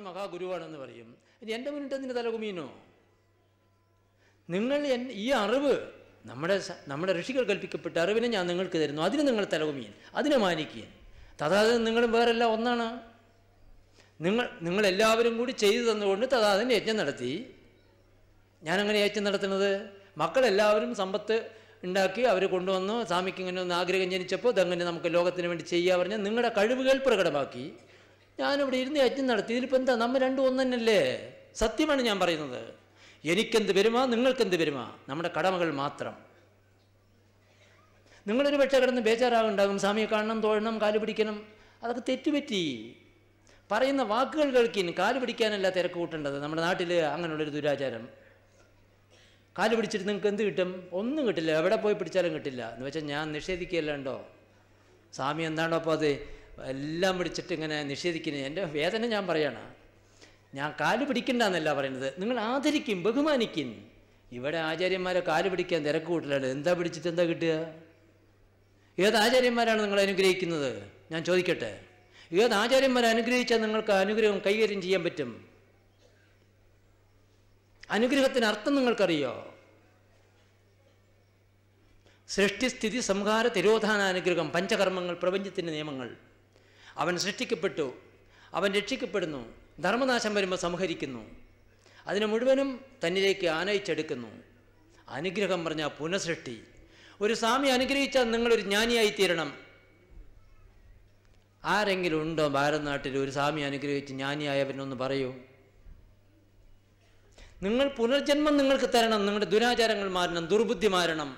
സ്വാമി മഹാഗുരുവാണെന്ന് പറയും ഇനി എൻ്റെ മുന്നിട്ട് നിന്റെ തലകുമീനോ നിങ്ങൾ ഈ അറിവ് നമ്മുടെ നമ്മുടെ ഋഷികൾ കൽപ്പിക്കപ്പെട്ട അറിവിനെ ഞാൻ നിങ്ങൾക്ക് തരുന്നു അതിന് നിങ്ങൾ തലകുമീൻ അതിനെ മാനിക്കുക തഥാതൻ നിങ്ങളും വേറെല്ലാം ഒന്നാണ് നിങ്ങൾ നിങ്ങളെല്ലാവരും കൂടി ചെയ്തു തന്നുകൊണ്ട് തഥാതൻ യജ്ഞം നടത്തി ഞാനങ്ങനെ യജ്ഞം നടത്തുന്നത് മക്കളെല്ലാവരും സമ്പത്ത് ഉണ്ടാക്കി അവർ കൊണ്ടുവന്നു സ്വാമിക്ക് ഇങ്ങനെ ഒന്ന് ആഗ്രഹം ജനിച്ചപ്പോൾ ഇതങ്ങനെ നമുക്ക് ലോകത്തിന് വേണ്ടി ചെയ്യുക പറഞ്ഞാൽ നിങ്ങളുടെ കഴിവുകൾ പ്രകടമാക്കി ഞാനിവിടെ ഇരുന്ന് യജ്ഞം നടത്തി ഇതിലിപ്പോൾ എന്താ നമ്മൾ രണ്ടും ഒന്നന്നല്ലേ സത്യമാണ് ഞാൻ പറയുന്നത് എനിക്കെന്ത് വരുമാ നിങ്ങൾക്കെന്ത് വരുമാ നമ്മുടെ കടമകൾ മാത്രം നിങ്ങളൊരു പക്ഷേ കിടന്ന് ബേജാറാകുണ്ടാകും സ്വാമിയെ കാണണം തോഴണം കാല് പിടിക്കണം അതൊക്കെ തെറ്റുപറ്റി പറയുന്ന വാക്കുകൾ കേൾക്കിൻ കാല് പിടിക്കാനല്ല തിരക്ക് കൂട്ടേണ്ടത് നമ്മുടെ നാട്ടിൽ അങ്ങനെയുള്ളൊരു ദുരാചാരം കാല് പിടിച്ചിട്ട് നിങ്ങൾക്ക് എന്ത് കിട്ടും ഒന്നും കിട്ടില്ല എവിടെ പോയി പിടിച്ചാലും കിട്ടില്ല എന്ന് വെച്ചാൽ ഞാൻ നിഷേധിക്കുകയല്ലോ സ്വാമി എന്താണോ അപ്പോൾ അത് എല്ലാം പിടിച്ചിട്ട് ഇങ്ങനെ നിഷേധിക്കുന്നത് എൻ്റെ വേദന ഞാൻ പറയണ ഞാൻ കാല് പിടിക്കണ്ടെന്നല്ല പറയുന്നത് നിങ്ങൾ ആദരിക്കും ബഹുമാനിക്കും ഇവിടെ ആചാര്യന്മാരെ കാല് പിടിക്കാൻ തിരക്ക് കൂട്ടിലാണ് എന്താ പിടിച്ചിട്ട് എന്താ കിട്ടുക ഏത് ആചാര്യന്മാരാണ് നിങ്ങൾ അനുഗ്രഹിക്കുന്നത് ഞാൻ ചോദിക്കട്ടെ ഏത് ആചാര്യന്മാരെ അനുഗ്രഹിച്ചാൽ നിങ്ങൾക്ക് അനുഗ്രഹം കൈകാര്യം ചെയ്യാൻ പറ്റും അനുഗ്രഹത്തിന് അർത്ഥം നിങ്ങൾക്കറിയോ സൃഷ്ടിസ്ഥിതി സംഹാര അനുഗ്രഹം പഞ്ചകർമ്മങ്ങൾ പ്രപഞ്ചത്തിൻ്റെ നിയമങ്ങൾ അവൻ സൃഷ്ടിക്കപ്പെട്ടു അവൻ രക്ഷിക്കപ്പെടുന്നു ധർമ്മനാശം വരുമ്പോൾ സംഹരിക്കുന്നു അതിനെ മുഴുവനും തന്നിലേക്ക് ആനയിച്ചെടുക്കുന്നു അനുഗ്രഹം പറഞ്ഞാൽ പുനഃസൃഷ്ടി ഒരു സ്വാമി അനുഗ്രഹിച്ചാൽ നിങ്ങളൊരു ജ്ഞാനിയായി തീരണം ആരെങ്കിലും ഉണ്ടോ ഭാരതനാട്ടിൽ ഒരു സ്വാമി അനുഗ്രഹിച്ച് ജ്ഞാനിയായവനൊന്ന് പറയൂ നിങ്ങൾ പുനർജന്മം നിങ്ങൾക്ക് തരണം നിങ്ങളുടെ ദുരാചാരങ്ങൾ മാറണം ദുർബുദ്ധി മാറണം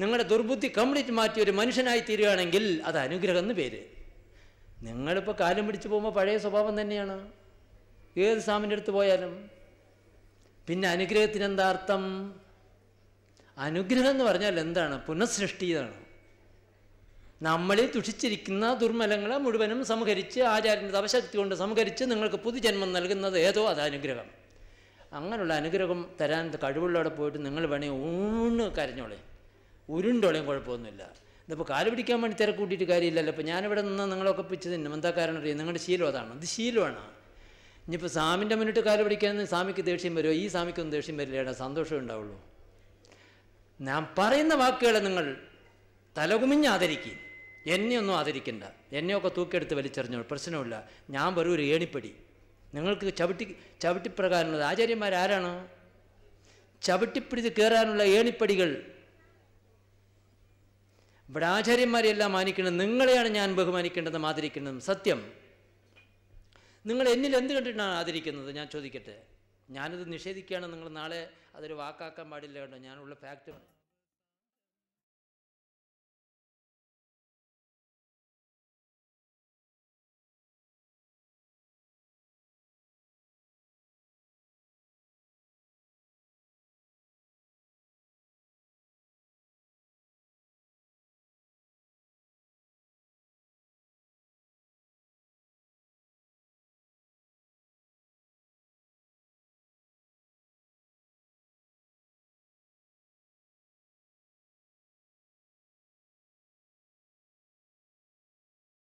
നിങ്ങളുടെ ദുർബുദ്ധി കംപ്ലീറ്റ് മാറ്റി ഒരു മനുഷ്യനായി തീരുകയാണെങ്കിൽ അത് അനുഗ്രഹം എന്ന് പേര് നിങ്ങളിപ്പോൾ കാലം പിടിച്ച് പോകുമ്പോൾ പഴയ സ്വഭാവം തന്നെയാണ് ഏത് സ്വാമിൻ്റെ അടുത്ത് പോയാലും പിന്നെ അനുഗ്രഹത്തിന് എന്താർത്ഥം അനുഗ്രഹം എന്ന് പറഞ്ഞാൽ എന്താണ് പുനഃസൃഷ്ടി ഇതാണ് നമ്മളെ തുഷിച്ചിരിക്കുന്ന ദുർമലങ്ങളെ മുഴുവനും സംഹരിച്ച് ആചാര്യൻ്റെ തപശക്തി കൊണ്ട് സംഹരിച്ച് നിങ്ങൾക്ക് പുതുജന്മം നൽകുന്നത് ഏതോ അത് അനുഗ്രഹം അങ്ങനെയുള്ള അനുഗ്രഹം തരാൻ കഴിവുള്ളവിടെ പോയിട്ട് നിങ്ങൾ വേണേ ഊണ് കരഞ്ഞോളേ ഉരുണ്ടോളേം കുഴപ്പമൊന്നുമില്ല ഇതിപ്പോൾ കാല് പിടിക്കാൻ വേണ്ടി തിരക്ക് കൂട്ടിയിട്ട് കാര്യമില്ലല്ലോ അപ്പോൾ ഞാനിവിടെ നിന്ന് നിങ്ങളൊക്കെ പിച്ച് തിന്നും എന്താ കാരണം അറിയാം നിങ്ങളുടെ ശീലം അതാണ് ഇത് ശീലമാണ് ഇനിയിപ്പോൾ സാമിൻ്റെ മുന്നിട്ട് കാല് പിടിക്കാൻ സ്വാമിക്ക് ദേഷ്യം വരുമോ ഈ സ്വാമിക്കൊന്നും ദേഷ്യം വരില്ലേടാ സന്തോഷം ഉണ്ടാവുള്ളൂ ഞാൻ പറയുന്ന വാക്കുകളെ നിങ്ങൾ തലകുമിഞ്ഞ് ആദരിക്കും എന്നെയൊന്നും ആദരിക്കണ്ട എന്നെയൊക്കെ തൂക്കിയെടുത്ത് വലിച്ചെറിഞ്ഞോ പ്രശ്നമില്ല ഞാൻ വെറും ഒരു ഏണിപ്പടി നിങ്ങൾക്ക് ചവിട്ടി ചവിട്ടിപ്രകാരമുള്ളത് ആചാര്യന്മാരാരാണ് ചവിട്ടിപ്പിടിച്ച് കയറാനുള്ള ഏണിപ്പടികൾ വ്രാചാര്യന്മാരെല്ലാം മാനിക്കണം നിങ്ങളെയാണ് ഞാൻ ബഹുമാനിക്കേണ്ടതും ആദരിക്കേണ്ടതും സത്യം നിങ്ങൾ എന്നിൽ എന്ത് കണ്ടിട്ടാണ് ആദരിക്കുന്നത് ഞാൻ ചോദിക്കട്ടെ ഞാനത് നിഷേധിക്കുകയാണ് നിങ്ങൾ നാളെ അതൊരു വാക്കാക്കാൻ പാടില്ല കേട്ടോ ഞാനുള്ള ഫാക്റ്റ്